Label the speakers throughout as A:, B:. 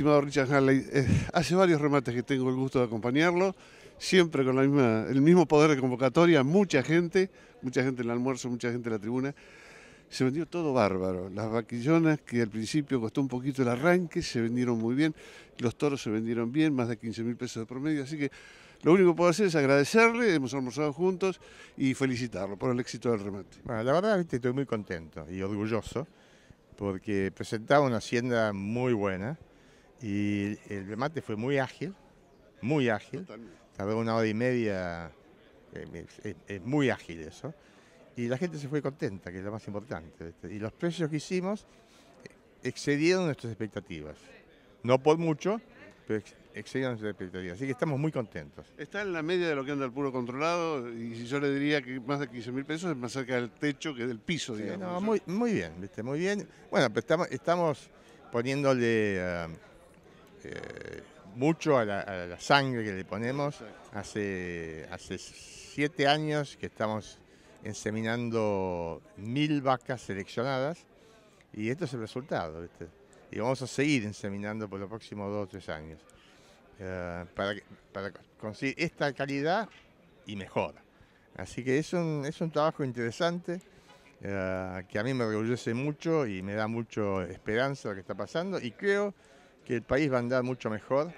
A: estimado Richard Halley, eh, hace varios remates que tengo el gusto de acompañarlo, siempre con el mismo poder de convocatoria, mucha gente, mucha gente en el almuerzo, mucha gente en la tribuna. Se vendió todo bárbaro. Las vaquillonas, que al principio costó un poquito el arranque, se vendieron muy bien. Los toros se vendieron bien, más de 15 mil pesos de promedio. Así que lo único que puedo hacer es agradecerle, hemos almorzado juntos y felicitarlo por el éxito del remate. la verdad, estoy muy
B: contento y orgulloso porque presentaba una hacienda muy buena. Y el remate fue muy ágil, muy ágil. Tardó una hora y media. Eh, es, muy ágil eso. Y la gente se fue contenta, que es lo más importante. Y los precios que hicimos eh, excedieron nuestras expectativas. No por mucho, pero excedieron nuestras expectativas. Así que estamos muy contentos.
A: Está en la media de lo que anda el puro controlado. Y si yo le diría que más de 15 mil pesos es más cerca del techo que del piso,
B: muy, muy bien, ¿viste? Muy bien. Bueno, pero estamos, estamos poniéndole. Ah, eh, mucho a la, sangre que le ponemos. Hace, hace siete años que estamos inseminando mil vacas seleccionadas y esto es el resultado. Y vamos a seguir inseminando por los próximos dos o tres años eh, para, para, conseguir esta calidad y mejor. Así que es un, es un trabajo interesante. Eh, que a mí me orgullece mucho y me da mucho esperanza lo que está pasando y creo el país va a andar mucho mejor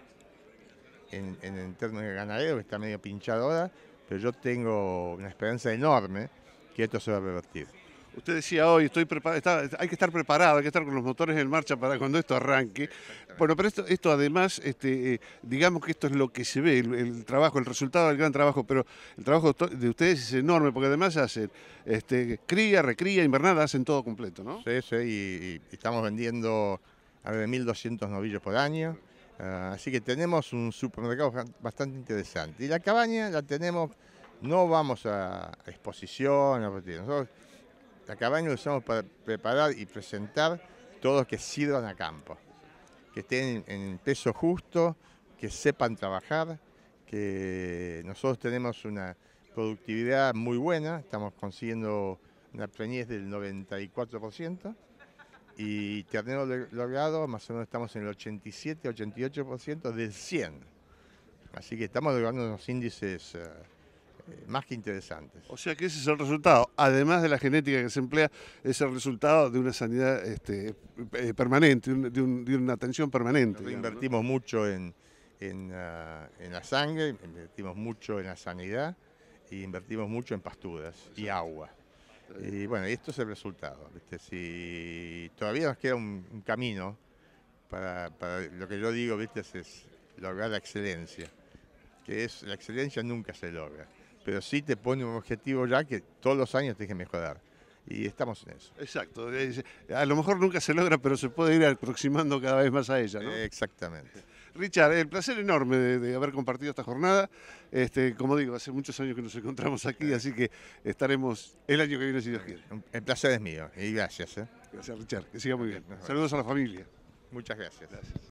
B: en, términos de ganadero, está medio pinchado ahora, pero
A: yo tengo una esperanza
B: enorme que esto se va a revertir.
A: Usted decía hoy, estoy hay que estar preparado, hay que estar con los motores en marcha para cuando esto arranque. Bueno, pero esto, además, este, eh, digamos que esto es lo que se ve, el, trabajo, el resultado del gran trabajo, pero el trabajo de ustedes es enorme, porque además hacen este, cría, recría, invernada, hacen todo completo, ¿no? Sí, sí, y estamos vendiendo a 1.200 novillos por
B: año. Ah, así que tenemos un supermercado bastante interesante. Y la cabaña la tenemos, no vamos a exposición, nosotros la cabaña la usamos para preparar y presentar todos que sirvan a campo, que estén en peso justo, que sepan trabajar, que nosotros tenemos una productividad muy buena, estamos consiguiendo una preñez del 94% y ternero logrado más o menos estamos en el 87-88% del 100. Así que estamos logrando unos índices eh, eh, más que interesantes.
A: O sea que ese es el resultado, además de la genética que se emplea, es el resultado de una sanidad este, eh, permanente, de, una atención permanente. invertimos mucho ah,
B: en, la sangre, invertimos mucho en la sanidad y invertimos mucho en pasturas y agua. Y bueno, y esto es el resultado. Si todavía nos queda un, camino para, lo que yo digo, ¿viste? Es, lograr la excelencia. Que es, la excelencia nunca se logra. Pero sí te pone un objetivo ya que todos los años tienes que mejorar. Y estamos en eso.
A: Exacto. A lo mejor nunca se logra, pero se puede ir aproximando cada vez más a ella, ¿no?
B: Exactamente.
A: Richard, el placer enorme de, haber compartido esta jornada. Este, como digo, hace muchos años que nos encontramos aquí, así que estaremos el año que viene si Dios quiere. El placer es mío y gracias. ¿eh? Gracias, Richard. Que siga muy bien. Saludos a la familia. Muchas gracias.